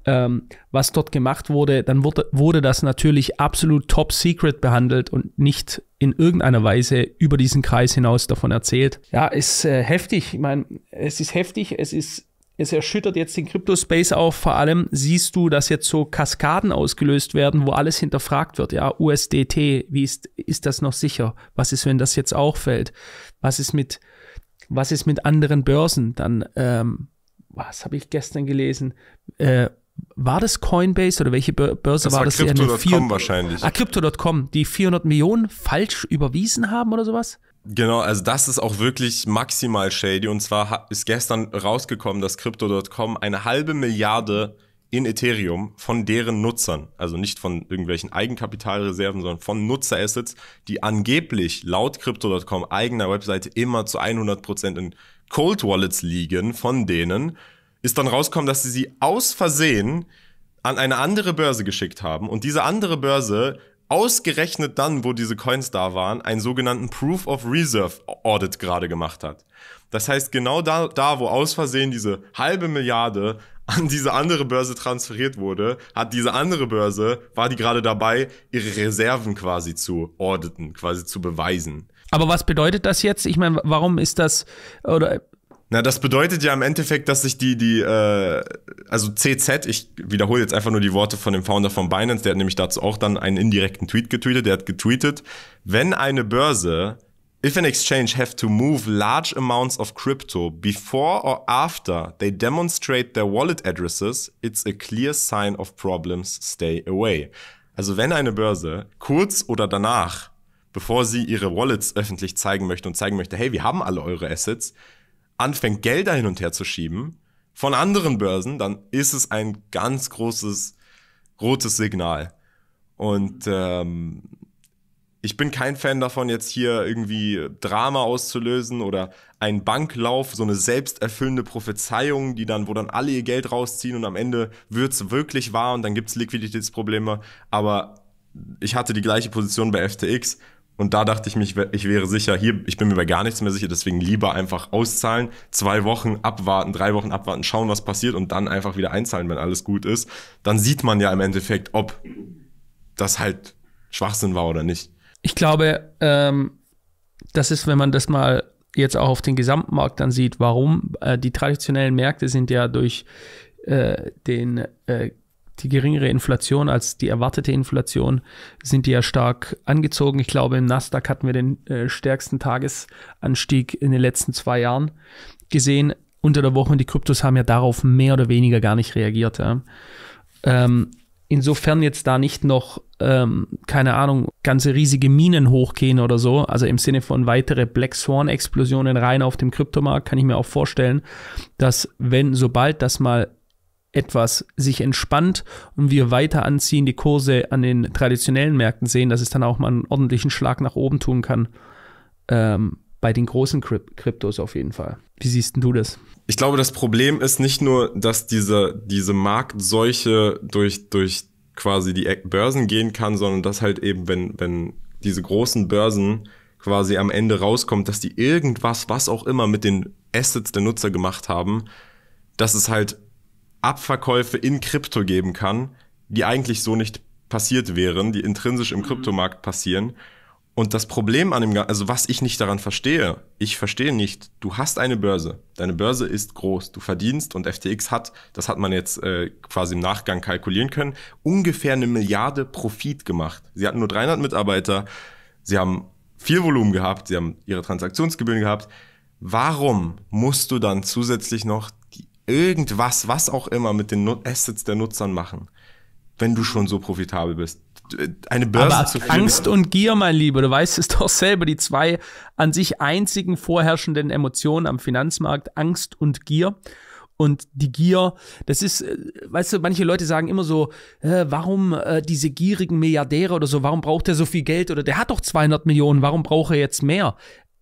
A: ähm, was dort gemacht wurde, dann wurde, wurde das natürlich absolut top secret behandelt und nicht in irgendeiner Weise über diesen Kreis hinaus davon erzählt. Ja, ist äh, heftig. Ich meine, es ist heftig, es ist es erschüttert jetzt den Crypto-Space auch. Vor allem siehst du, dass jetzt so Kaskaden ausgelöst werden, wo alles hinterfragt wird. Ja, USDT, wie ist, ist das noch sicher? Was ist, wenn das jetzt auch fällt? Was ist mit, was ist mit anderen Börsen? Dann, ähm, was habe ich gestern gelesen? Äh, war das Coinbase oder welche Börse das war, war das? Crypto.com wahrscheinlich. Ah, Crypto.com, die 400 Millionen falsch überwiesen haben oder sowas?
B: Genau, also das ist auch wirklich maximal shady. Und zwar ist gestern rausgekommen, dass Crypto.com eine halbe Milliarde in Ethereum von deren Nutzern, also nicht von irgendwelchen Eigenkapitalreserven, sondern von Nutzerassets, die angeblich laut Crypto.com eigener Webseite immer zu 100% Prozent in Cold Wallets liegen, von denen ist dann rausgekommen, dass sie sie aus Versehen an eine andere Börse geschickt haben und diese andere Börse ausgerechnet dann, wo diese Coins da waren, einen sogenannten Proof of Reserve Audit gerade gemacht hat. Das heißt, genau da, da, wo aus Versehen diese halbe Milliarde an diese andere Börse transferiert wurde, hat diese andere Börse, war die gerade dabei, ihre Reserven quasi zu auditen, quasi zu beweisen.
A: Aber was bedeutet das jetzt? Ich meine,
B: warum ist das, oder na, das bedeutet ja im Endeffekt, dass sich die, die, äh, also CZ, ich wiederhole jetzt einfach nur die Worte von dem Founder von Binance, der hat nämlich dazu auch dann einen indirekten Tweet getweetet, der hat getweetet, wenn eine Börse, if an exchange have to move large amounts of crypto before or after they demonstrate their wallet addresses, it's a clear sign of problems, stay away. Also wenn eine Börse kurz oder danach, bevor sie ihre Wallets öffentlich zeigen möchte und zeigen möchte, hey, wir haben alle eure Assets, anfängt, Gelder hin und her zu schieben von anderen Börsen, dann ist es ein ganz großes rotes Signal. Und ähm, ich bin kein Fan davon, jetzt hier irgendwie Drama auszulösen oder einen Banklauf, so eine selbsterfüllende Prophezeiung, die dann, wo dann alle ihr Geld rausziehen und am Ende wird es wirklich wahr und dann gibt es Liquiditätsprobleme. Aber ich hatte die gleiche Position bei FTX und da dachte ich mich, ich wäre sicher, hier, ich bin mir bei gar nichts mehr sicher, deswegen lieber einfach auszahlen, zwei Wochen abwarten, drei Wochen abwarten, schauen, was passiert und dann einfach wieder einzahlen, wenn alles gut ist. Dann sieht man ja im Endeffekt, ob das halt Schwachsinn war oder nicht.
A: Ich glaube, ähm, das ist, wenn man das mal jetzt auch auf den Gesamtmarkt dann sieht, warum äh, die traditionellen Märkte sind ja durch äh, den äh, die geringere Inflation als die erwartete Inflation sind die ja stark angezogen. Ich glaube, im Nasdaq hatten wir den äh, stärksten Tagesanstieg in den letzten zwei Jahren gesehen unter der Woche und die Kryptos haben ja darauf mehr oder weniger gar nicht reagiert. Ja. Ähm, insofern jetzt da nicht noch, ähm, keine Ahnung, ganze riesige Minen hochgehen oder so, also im Sinne von weitere Black Swan-Explosionen rein auf dem Kryptomarkt, kann ich mir auch vorstellen, dass wenn, sobald das mal etwas sich entspannt und wir weiter anziehen, die Kurse an den traditionellen Märkten
B: sehen, dass es dann auch
A: mal einen ordentlichen Schlag nach oben tun kann. Ähm, bei den großen Krypt Kryptos auf jeden Fall. Wie siehst du das?
B: Ich glaube, das Problem ist nicht nur, dass diese, diese Marktseuche durch, durch quasi die Börsen gehen kann, sondern dass halt eben, wenn, wenn diese großen Börsen quasi am Ende rauskommt, dass die irgendwas, was auch immer mit den Assets der Nutzer gemacht haben, dass es halt Abverkäufe in Krypto geben kann, die eigentlich so nicht passiert wären, die intrinsisch im mhm. Kryptomarkt passieren. Und das Problem an dem, also was ich nicht daran verstehe, ich verstehe nicht, du hast eine Börse, deine Börse ist groß, du verdienst und FTX hat, das hat man jetzt äh, quasi im Nachgang kalkulieren können, ungefähr eine Milliarde Profit gemacht. Sie hatten nur 300 Mitarbeiter, sie haben viel Volumen gehabt, sie haben ihre Transaktionsgebühren gehabt. Warum musst du dann zusätzlich noch irgendwas, was auch immer mit den Assets der Nutzern machen, wenn du schon so profitabel bist. Eine Börse Aber zu finden. Angst
A: und Gier, mein Lieber, du weißt es [LAUGHS] doch selber, die zwei an sich einzigen vorherrschenden Emotionen am Finanzmarkt, Angst und Gier. Und die Gier, das ist, äh, weißt du, manche Leute sagen immer so, äh, warum äh, diese gierigen Milliardäre oder so, warum braucht er so viel Geld oder der hat doch 200 Millionen, warum braucht er jetzt mehr?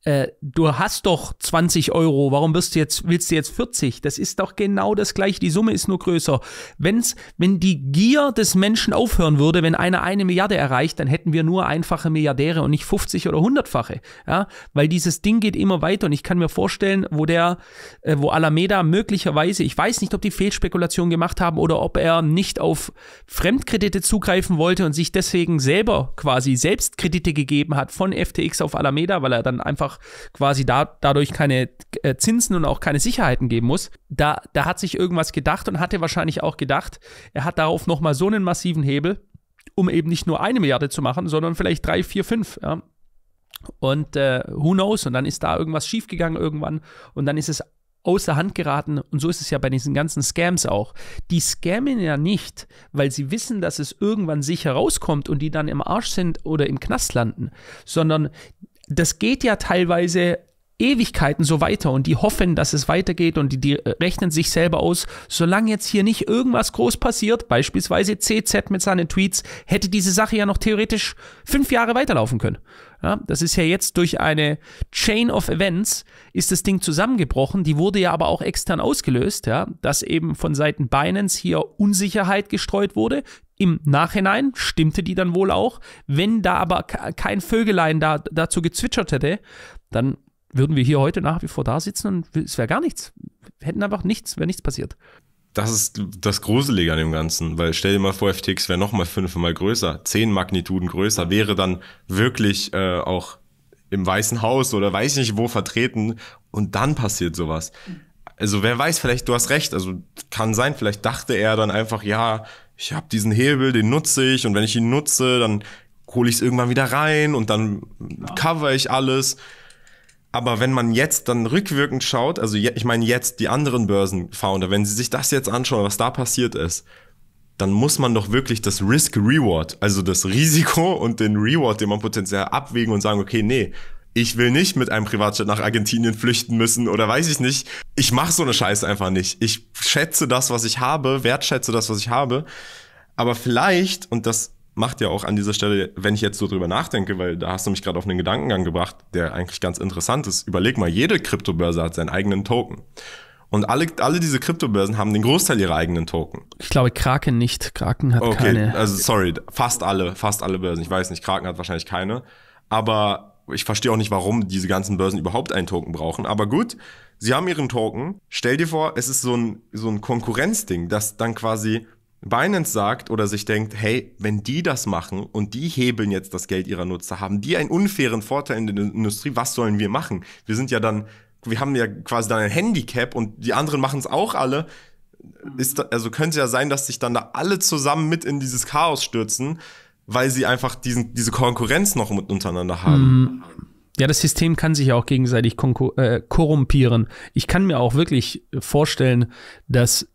A: Äh, du hast doch 20 Euro, warum wirst du jetzt, willst du jetzt 40? Das ist doch genau das gleiche, die Summe ist nur größer. Wenn's, wenn die Gier des Menschen aufhören würde, wenn einer eine Milliarde erreicht, dann hätten wir nur einfache Milliardäre und nicht 50 oder 100-fache, ja? weil dieses Ding geht immer weiter und ich kann mir vorstellen, wo der, äh, wo Alameda möglicherweise, ich weiß nicht, ob die Fehlspekulation gemacht haben oder ob er nicht auf Fremdkredite zugreifen wollte und sich deswegen selber quasi Selbstkredite gegeben hat von FTX auf Alameda, weil er dann einfach quasi da, dadurch keine äh, Zinsen und auch keine Sicherheiten geben muss. Da, da hat sich irgendwas gedacht und hatte wahrscheinlich auch gedacht, er hat darauf nochmal so einen massiven Hebel, um eben nicht nur eine Milliarde zu machen, sondern vielleicht drei, vier, fünf. Ja. Und äh, who knows? Und dann ist da irgendwas schiefgegangen irgendwann und dann ist es außer Hand geraten. Und so ist es ja bei diesen ganzen Scams auch. Die scammen ja nicht, weil sie wissen, dass es irgendwann sicher rauskommt und die dann im Arsch sind oder im Knast landen, sondern das geht ja teilweise Ewigkeiten so weiter und die hoffen, dass es weitergeht und die, die, rechnen sich selber aus, solange jetzt hier nicht irgendwas groß passiert, beispielsweise CZ mit seinen Tweets, hätte diese Sache ja noch theoretisch fünf Jahre weiterlaufen können. Ja, das ist ja jetzt durch eine Chain of Events ist das Ding zusammengebrochen, die wurde ja aber auch extern ausgelöst, ja, dass eben von Seiten Binance hier Unsicherheit gestreut wurde, im Nachhinein stimmte die dann wohl auch. Wenn da aber kein Vögelein da, dazu gezwitschert hätte, dann würden wir hier heute nach wie vor da sitzen und es wäre gar nichts. Wir hätten einfach nichts, wäre nichts passiert.
B: Das ist das Gruselige an dem Ganzen, weil stell dir mal vor, FTX wäre nochmal fünfmal größer, zehn Magnituden größer, wäre dann wirklich äh, auch im Weißen Haus oder weiß nicht wo vertreten und dann passiert sowas. Also wer weiß, vielleicht du hast recht, also kann sein, vielleicht dachte er dann einfach, ja, ich habe diesen Hebel, den nutze ich und wenn ich ihn nutze, dann hole ich es irgendwann wieder rein und dann ja. cover ich alles. Aber wenn man jetzt dann rückwirkend schaut, also je, ich meine jetzt die anderen Börsenfounder, wenn sie sich das jetzt anschauen, was da passiert ist, dann muss man doch wirklich das Risk-Reward, also das Risiko und den Reward, den man potenziell abwägen und sagen, okay, nee, ich will nicht mit einem Privatjet nach Argentinien flüchten müssen oder weiß ich nicht. Ich mache so eine Scheiße einfach nicht. Ich schätze das, was ich habe, wertschätze das, was ich habe. Aber vielleicht, und das macht ja auch an dieser Stelle, wenn ich jetzt so drüber nachdenke, weil da hast du mich gerade auf einen Gedankengang gebracht, der eigentlich ganz interessant ist. Überleg mal, jede Kryptobörse hat seinen eigenen Token. Und alle, alle diese Kryptobörsen haben den Großteil ihrer eigenen Token.
A: Ich glaube, Kraken nicht. Kraken hat okay, keine.
B: also sorry, fast alle, fast alle Börsen. Ich weiß nicht, Kraken hat wahrscheinlich keine. Aber ich verstehe auch nicht, warum diese ganzen Börsen überhaupt einen Token brauchen. Aber gut, sie haben ihren Token. Stell dir vor, es ist so ein, so ein Konkurrenzding, dass dann quasi Binance sagt oder sich denkt, hey, wenn die das machen und die hebeln jetzt das Geld ihrer Nutzer, haben die einen unfairen Vorteil in der Industrie, was sollen wir machen? Wir sind ja dann, wir haben ja quasi dann ein Handicap und die anderen machen es auch alle. Ist, also könnte ja sein, dass sich dann da alle zusammen mit in dieses Chaos stürzen weil sie einfach diesen, diese Konkurrenz noch mit untereinander haben.
A: Mhm. Ja, das System kann sich ja auch gegenseitig äh, korrumpieren. Ich kann mir auch wirklich vorstellen, dass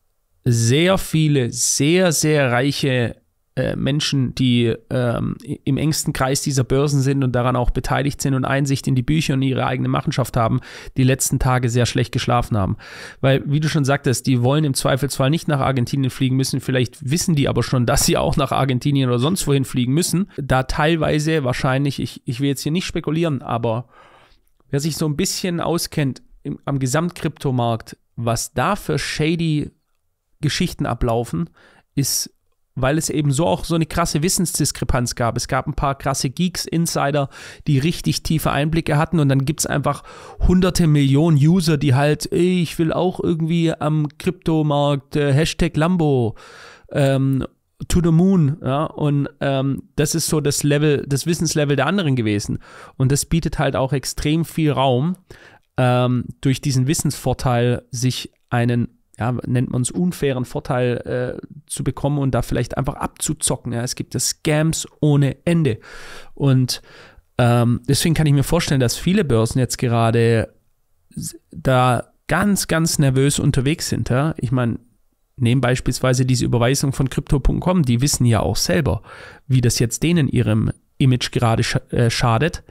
A: sehr viele sehr, sehr reiche äh, Menschen, die ähm, im engsten Kreis dieser Börsen sind und daran auch beteiligt sind und Einsicht in die Bücher und ihre eigene Machenschaft haben, die letzten Tage sehr schlecht geschlafen haben. Weil, wie du schon sagtest, die wollen im Zweifelsfall nicht nach Argentinien fliegen müssen. Vielleicht wissen die aber schon, [LAUGHS] dass sie auch nach Argentinien oder sonst wohin fliegen müssen. Da teilweise wahrscheinlich, ich, ich will jetzt hier nicht spekulieren, aber wer sich so ein bisschen auskennt im, am Gesamtkryptomarkt, was da für shady Geschichten ablaufen, ist weil es eben so auch so eine krasse Wissensdiskrepanz gab. Es gab ein paar krasse Geeks, Insider, die richtig tiefe Einblicke hatten und dann gibt es einfach hunderte Millionen User, die halt, ey, ich will auch irgendwie am Kryptomarkt, äh, Hashtag Lambo, ähm, to the moon, ja, und ähm, das ist so das Level, das Wissenslevel der anderen gewesen. Und das bietet halt auch extrem viel Raum, ähm, durch diesen Wissensvorteil sich einen ja, nennt man es unfairen Vorteil äh, zu bekommen und da vielleicht einfach abzuzocken. Ja. Es gibt ja Scams ohne Ende. Und ähm, deswegen kann ich mir vorstellen, dass viele Börsen jetzt gerade da ganz, ganz nervös unterwegs sind. Ja. Ich meine, nehmen beispielsweise diese Überweisung von Crypto.com, die wissen ja auch selber, wie das jetzt denen ihrem Image gerade äh, schadet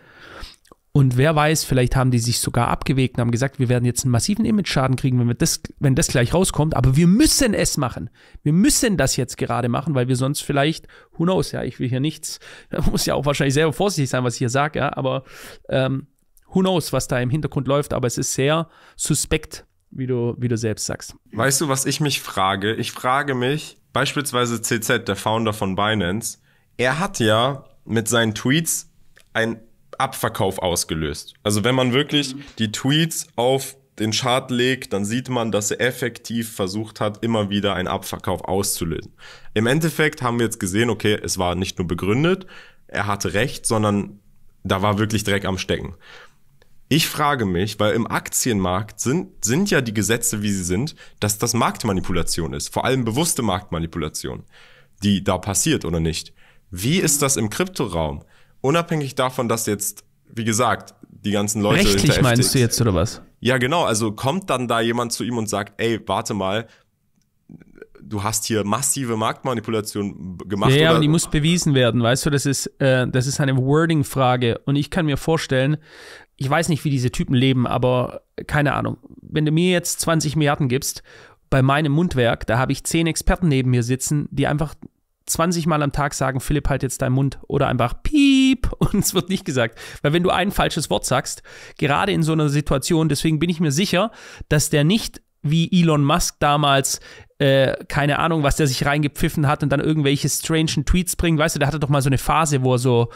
A: und wer weiß, vielleicht haben die sich sogar abgewegt und haben gesagt, wir werden jetzt einen massiven Image-Schaden kriegen, wenn, wir das, wenn das gleich rauskommt. Aber wir müssen es machen. Wir müssen das jetzt gerade machen, weil wir sonst vielleicht, who knows, ja, ich will hier nichts, muss ja auch wahrscheinlich selber vorsichtig sein, was ich hier sage, ja, aber ähm, who knows, was da im Hintergrund läuft. Aber es ist sehr suspekt, wie du, wie du selbst sagst.
B: Weißt du, was ich mich frage? Ich frage mich, beispielsweise CZ, der Founder von Binance, er hat ja mit seinen Tweets ein Abverkauf ausgelöst. Also wenn man wirklich mhm. die Tweets auf den Chart legt, dann sieht man, dass er effektiv versucht hat, immer wieder einen Abverkauf auszulösen. Im Endeffekt haben wir jetzt gesehen, okay, es war nicht nur begründet, er hatte recht, sondern da war wirklich Dreck am Stecken. Ich frage mich, weil im Aktienmarkt sind, sind ja die Gesetze, wie sie sind, dass das Marktmanipulation ist, vor allem bewusste Marktmanipulation, die da passiert oder nicht. Wie ist das im Kryptoraum? unabhängig davon, dass jetzt, wie gesagt, die ganzen Leute. Rechtlich meinst FTX, du jetzt oder was? Ja, genau. Also kommt dann da jemand zu ihm und sagt, ey, warte mal, du hast hier massive Marktmanipulation gemacht. Ja, ja und die
A: muss bewiesen werden, weißt du, das ist, äh, das ist eine Wording-Frage. Und ich kann mir vorstellen, ich weiß nicht, wie diese Typen leben, aber keine Ahnung. Wenn du mir jetzt 20 Milliarden gibst, bei meinem Mundwerk, da habe ich zehn Experten neben mir sitzen, die einfach 20 Mal am Tag sagen, Philipp, halt jetzt deinen Mund oder einfach piep [LAUGHS] und es wird nicht gesagt. Weil wenn du ein falsches Wort sagst, gerade in so einer Situation, deswegen bin ich mir sicher, dass der nicht wie Elon Musk damals, äh, keine Ahnung, was der sich reingepfiffen hat und dann irgendwelche strangen Tweets bringt. Weißt du, der hatte doch mal so eine Phase, wo er so,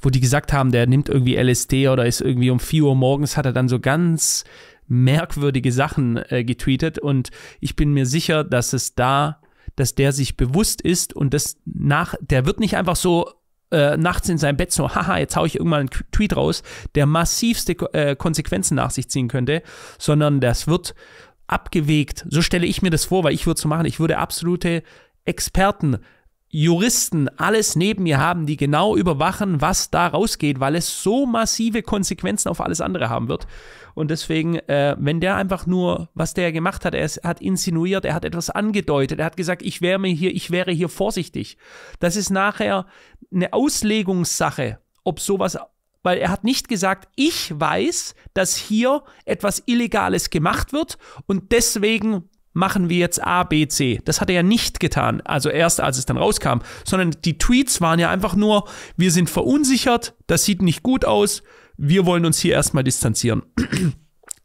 A: wo die gesagt haben, der nimmt irgendwie LSD oder ist irgendwie um 4 Uhr morgens, hat er dann so ganz merkwürdige Sachen äh, getweetet und ich bin mir sicher, dass es da dass der sich bewusst ist und das nach, der wird nicht einfach so äh, nachts in seinem Bett so, haha, jetzt hau ich irgendwann einen Tweet raus, der massivste äh, Konsequenzen nach sich ziehen könnte, sondern das wird abgewegt. So stelle ich mir das vor, weil ich würde so machen, ich würde absolute Experten, Juristen, alles neben mir haben, die genau überwachen, was da rausgeht, weil es so massive Konsequenzen auf alles andere haben wird. Und deswegen, äh, wenn der einfach nur, was der gemacht hat, er hat insinuiert, er hat etwas angedeutet, er hat gesagt, ich wäre mir hier, ich wäre hier vorsichtig. Das ist nachher eine Auslegungssache, ob sowas weil er hat nicht gesagt, ich weiß, dass hier etwas Illegales gemacht wird und deswegen machen wir jetzt A, B, C. Das hat er ja nicht getan, also erst als es dann rauskam, sondern die Tweets waren ja einfach nur, wir sind verunsichert, das sieht nicht gut aus, wir wollen uns hier erstmal distanzieren.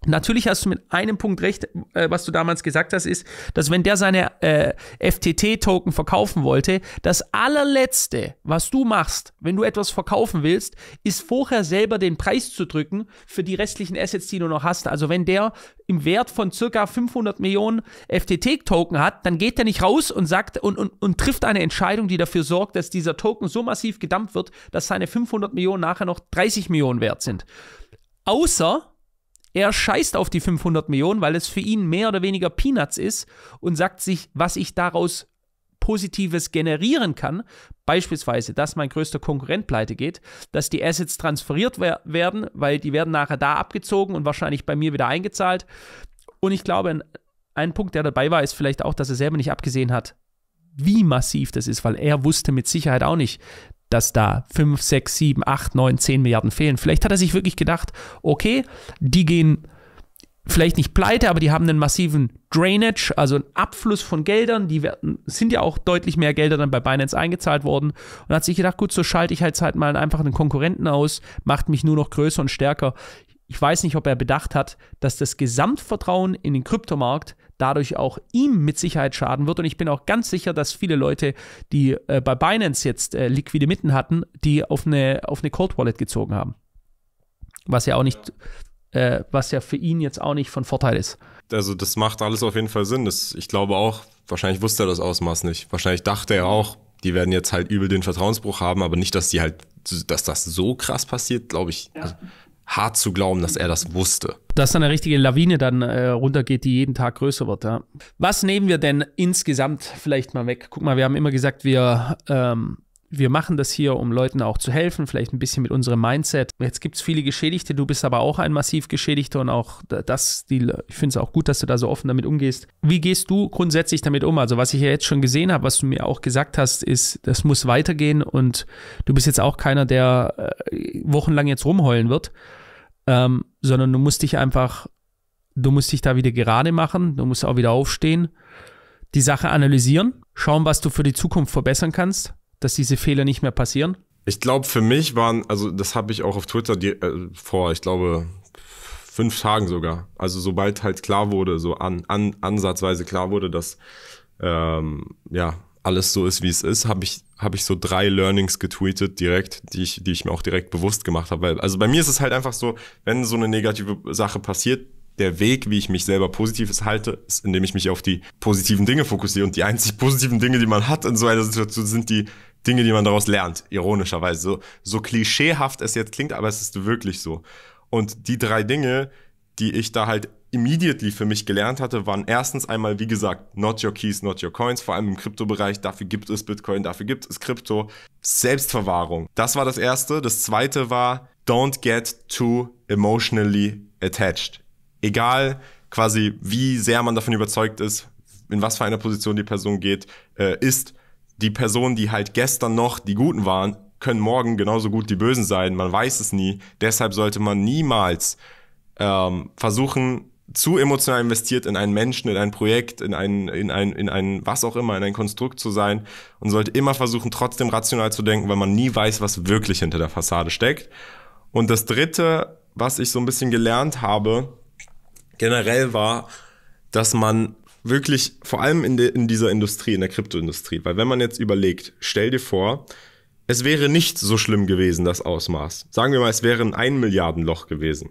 A: Natürlich hast du mit einem Punkt recht, äh, was du damals gesagt hast, ist, dass wenn der seine äh, FTT-Token verkaufen wollte, das allerletzte, was du machst, wenn du etwas verkaufen willst, ist vorher selber den Preis zu drücken für die restlichen Assets, die du noch hast. Also wenn der im Wert von circa 500 Millionen FTT-Token hat, dann geht der nicht raus und sagt und, und, und trifft eine Entscheidung, die dafür sorgt, dass dieser Token so massiv gedampft wird, dass seine 500 Millionen nachher noch 30 Millionen wert sind. Außer er scheißt auf die 500 Millionen, weil es für ihn mehr oder weniger Peanuts ist und sagt sich, was ich daraus Positives generieren kann, beispielsweise, dass mein größter Konkurrent pleite geht, dass die Assets transferiert wer werden, weil die werden nachher da abgezogen und wahrscheinlich bei mir wieder eingezahlt. Und ich glaube, ein, ein Punkt, der dabei war, ist vielleicht auch, dass er selber nicht abgesehen hat, wie massiv das ist, weil er wusste mit Sicherheit auch nicht, dass da 5, 6, 7, 8, 9, 10 Milliarden fehlen. Vielleicht hat er sich wirklich gedacht, okay, die gehen vielleicht nicht pleite, aber die haben einen massiven Drainage, also einen Abfluss von Geldern. Die werden, sind ja auch deutlich mehr Gelder dann bei Binance eingezahlt worden. Und hat sich gedacht, gut, so schalte ich halt, halt mal einfach einen Konkurrenten aus, macht mich nur noch größer und stärker. Ich weiß nicht, ob er bedacht hat, dass das Gesamtvertrauen in den Kryptomarkt dadurch auch ihm mit Sicherheit schaden wird. Und ich bin auch ganz sicher, dass viele Leute, die äh, bei Binance jetzt äh, liquide Mitten hatten, die auf eine, auf eine Cold Wallet gezogen haben. Was ja auch nicht, äh, was ja für ihn jetzt auch nicht von Vorteil ist.
B: Also das macht alles auf jeden Fall Sinn. Das, ich glaube auch, wahrscheinlich wusste er das Ausmaß nicht. Wahrscheinlich dachte er auch, die werden jetzt halt übel den Vertrauensbruch haben, aber nicht, dass die halt, dass das so krass passiert, glaube ich. Ja. Also, hart zu glauben, dass er das wusste.
A: Dass dann eine richtige Lawine dann äh, runtergeht, die jeden Tag größer wird. Ja. Was nehmen wir denn insgesamt vielleicht mal weg? Guck mal, wir haben immer gesagt, wir, ähm, wir machen das hier, um Leuten auch zu helfen, vielleicht ein bisschen mit unserem Mindset. Jetzt gibt es viele Geschädigte, du bist aber auch ein massiv Geschädigter und auch das, die, ich finde es auch gut, dass du da so offen damit umgehst. Wie gehst du grundsätzlich damit um? Also was ich ja jetzt schon gesehen habe, was du mir auch gesagt hast, ist, das muss weitergehen und du bist jetzt auch keiner, der äh, wochenlang jetzt rumheulen wird ähm, sondern du musst dich einfach, du musst dich da wieder gerade machen, du musst auch wieder aufstehen, die Sache analysieren, schauen, was du für die Zukunft verbessern kannst, dass diese Fehler nicht mehr passieren.
B: Ich glaube, für mich waren, also das habe ich auch auf Twitter die, äh, vor, ich glaube, fünf Tagen sogar. Also sobald halt klar wurde, so an, an ansatzweise klar wurde, dass ähm, ja alles so ist, wie es ist, habe ich habe ich so drei Learnings getweetet direkt, die ich, die ich mir auch direkt bewusst gemacht habe. Weil, also bei mir ist es halt einfach so, wenn so eine negative Sache passiert, der Weg, wie ich mich selber positiv halte, ist, indem ich mich auf die positiven Dinge fokussiere. Und die einzig positiven Dinge, die man hat in so einer Situation, sind die Dinge, die man daraus lernt. Ironischerweise. So, so klischeehaft es jetzt klingt, aber es ist wirklich so. Und die drei Dinge, die ich da halt immediately für mich gelernt hatte, waren erstens einmal, wie gesagt, not your keys, not your coins, vor allem im Kryptobereich, dafür gibt es Bitcoin, dafür gibt es Krypto, Selbstverwahrung. Das war das erste. Das zweite war, don't get too emotionally attached. Egal quasi, wie sehr man davon überzeugt ist, in was für einer Position die Person geht, äh, ist die Person, die halt gestern noch die Guten waren, können morgen genauso gut die Bösen sein. Man weiß es nie. Deshalb sollte man niemals ähm, versuchen, zu emotional investiert in einen Menschen, in ein Projekt, in ein, in ein, in ein, was auch immer, in ein Konstrukt zu sein und sollte immer versuchen, trotzdem rational zu denken, weil man nie weiß, was wirklich hinter der Fassade steckt. Und das dritte, was ich so ein bisschen gelernt habe, generell war, dass man wirklich, vor allem in, de, in dieser Industrie, in der Kryptoindustrie, weil wenn man jetzt überlegt, stell dir vor, es wäre nicht so schlimm gewesen, das Ausmaß. Sagen wir mal, es wäre ein 1 Milliarden Loch gewesen.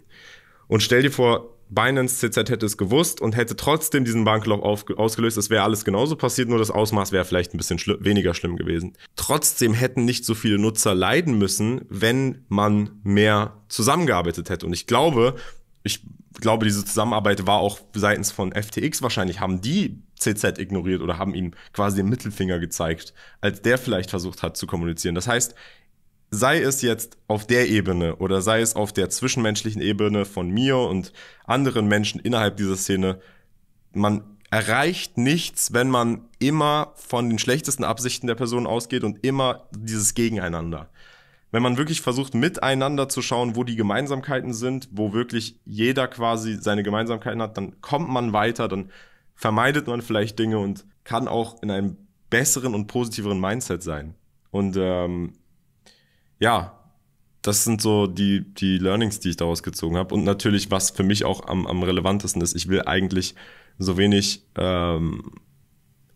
B: Und stell dir vor, Binance CZ hätte es gewusst und hätte trotzdem diesen Banklauf ausgelöst. Es wäre alles genauso passiert, nur das Ausmaß wäre vielleicht ein bisschen schli weniger schlimm gewesen. Trotzdem hätten nicht so viele Nutzer leiden müssen, wenn man mehr zusammengearbeitet hätte. Und ich glaube, ich glaube, diese Zusammenarbeit war auch seitens von FTX wahrscheinlich, haben die CZ ignoriert oder haben ihm quasi den Mittelfinger gezeigt, als der vielleicht versucht hat zu kommunizieren. Das heißt, sei es jetzt auf der Ebene oder sei es auf der zwischenmenschlichen Ebene von mir und anderen Menschen innerhalb dieser Szene, man erreicht nichts, wenn man immer von den schlechtesten Absichten der Person ausgeht und immer dieses Gegeneinander. Wenn man wirklich versucht, miteinander zu schauen, wo die Gemeinsamkeiten sind, wo wirklich jeder quasi seine Gemeinsamkeiten hat, dann kommt man weiter, dann vermeidet man vielleicht Dinge und kann auch in einem besseren und positiveren Mindset sein. Und ähm, ja, das sind so die, die Learnings, die ich daraus gezogen habe. Und natürlich, was für mich auch am, am relevantesten ist, ich will eigentlich so wenig ähm,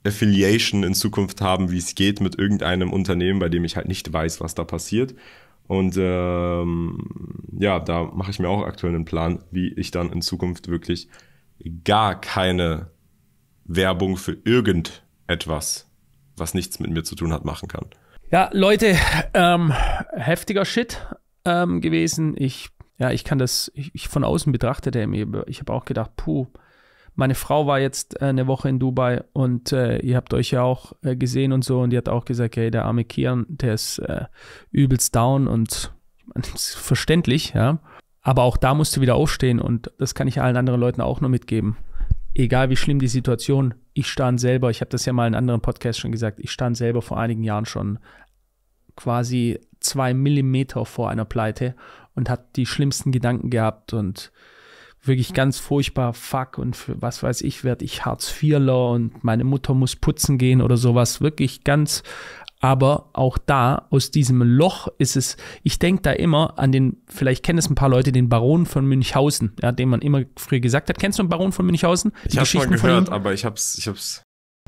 B: Affiliation in Zukunft haben, wie es geht mit irgendeinem Unternehmen, bei dem ich halt nicht weiß, was da passiert. Und ähm, ja, da mache ich mir auch aktuell einen Plan, wie ich dann in Zukunft wirklich gar keine Werbung für irgendetwas, was nichts mit mir zu tun hat, machen kann.
A: Ja, Leute, ähm, heftiger Shit ähm, gewesen. Ich, ja, ich kann das, ich, ich von außen betrachtete, ich habe auch gedacht, puh, meine Frau war jetzt äh, eine Woche in Dubai und äh, ihr habt euch ja auch äh, gesehen und so und die hat auch gesagt, hey, der arme Kian, der ist äh, übelst down und [LAUGHS] ist verständlich, ja. Aber auch da musst du wieder aufstehen und das kann ich allen anderen Leuten auch nur mitgeben. Egal wie schlimm die Situation ich stand selber, ich habe das ja mal in anderen Podcasts schon gesagt, ich stand selber vor einigen Jahren schon quasi zwei Millimeter vor einer Pleite und habe die schlimmsten Gedanken gehabt und wirklich ganz furchtbar, fuck und für, was weiß ich, werde ich Hartz IVler und meine Mutter muss putzen gehen oder sowas. Wirklich ganz aber auch da, aus diesem Loch ist es, ich denke da immer an den, vielleicht kennen es ein paar Leute, den Baron von Münchhausen, ja, den man immer früher gesagt hat. Kennst du den Baron von Münchhausen? Die ich habe schon gehört,
B: aber ich hab's, ich hab's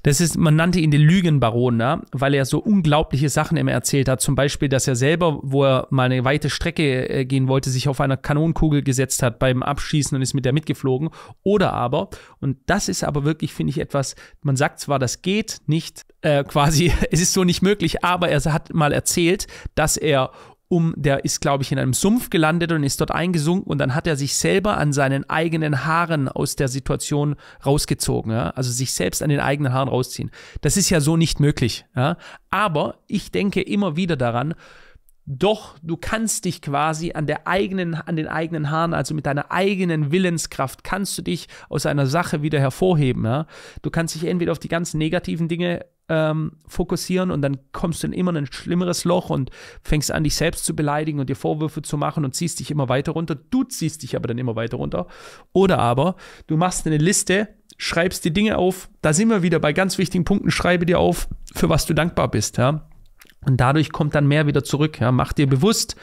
A: das ist, man nannte ihn den Lügenbaron, ne? weil er so unglaubliche Sachen immer erzählt hat. Zum Beispiel, dass er selber, wo er mal eine weite Strecke äh, gehen wollte, sich auf einer Kanonenkugel gesetzt hat beim Abschießen und ist mit der mitgeflogen. Oder aber, und das ist aber wirklich, finde ich, etwas, man sagt zwar, das geht nicht, äh, [LAUGHS] quasi, es ist so nicht möglich, aber er hat mal erzählt, dass er um, der ist, glaube ich, in einem Sumpf gelandet und ist dort eingesunken und dann hat er sich selber an seinen eigenen Haaren aus der Situation rausgezogen, ja? also sich selbst an den eigenen Haaren rausziehen. Das ist ja so nicht möglich. Ja? Aber ich denke immer wieder daran, doch du kannst dich quasi an der eigenen, an den eigenen Haaren, also mit deiner eigenen Willenskraft, kannst du dich aus einer Sache wieder hervorheben. Ja? Du kannst dich entweder auf die ganzen negativen Dinge ähm, fokussieren und dann kommst du in immer ein schlimmeres Loch und fängst an, dich selbst zu beleidigen und dir Vorwürfe zu machen und ziehst dich immer weiter runter. Du ziehst dich aber dann immer weiter runter. Oder aber du machst eine Liste, schreibst die Dinge auf. Da sind wir wieder bei ganz wichtigen Punkten. Schreibe dir auf, für was du dankbar bist. Ja? Und dadurch kommt dann mehr wieder zurück. Ja. Mach dir bewusst,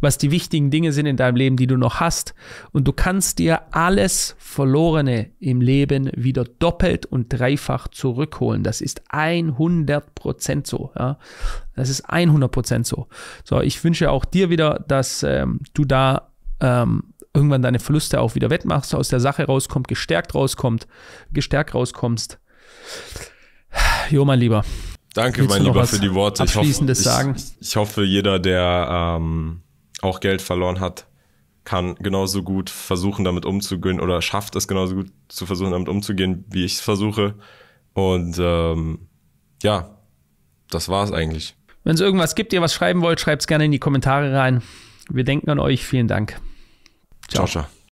A: was die wichtigen Dinge sind in deinem Leben, die du noch hast. Und du kannst dir alles Verlorene im Leben wieder doppelt und dreifach zurückholen. Das ist 100 so. Ja. Das ist 100 so. So, ich wünsche auch dir wieder, dass ähm, du da ähm, irgendwann deine Verluste auch wieder wettmachst, aus der Sache rauskommt, gestärkt rauskommt, gestärkt rauskommst. Jo, mein Lieber, Danke, Willst mein Lieber, für die Worte. Ich hoffe,
B: ich, ich hoffe, jeder, der ähm, auch Geld verloren hat, kann genauso gut versuchen, damit umzugehen oder schafft es genauso gut zu versuchen, damit umzugehen, wie ich es versuche. Und ähm, ja, das war's eigentlich.
A: Wenn es irgendwas gibt, ihr was schreiben wollt, schreibt es gerne in die Kommentare rein. Wir denken an euch. Vielen Dank.
B: Ciao, ciao. ciao.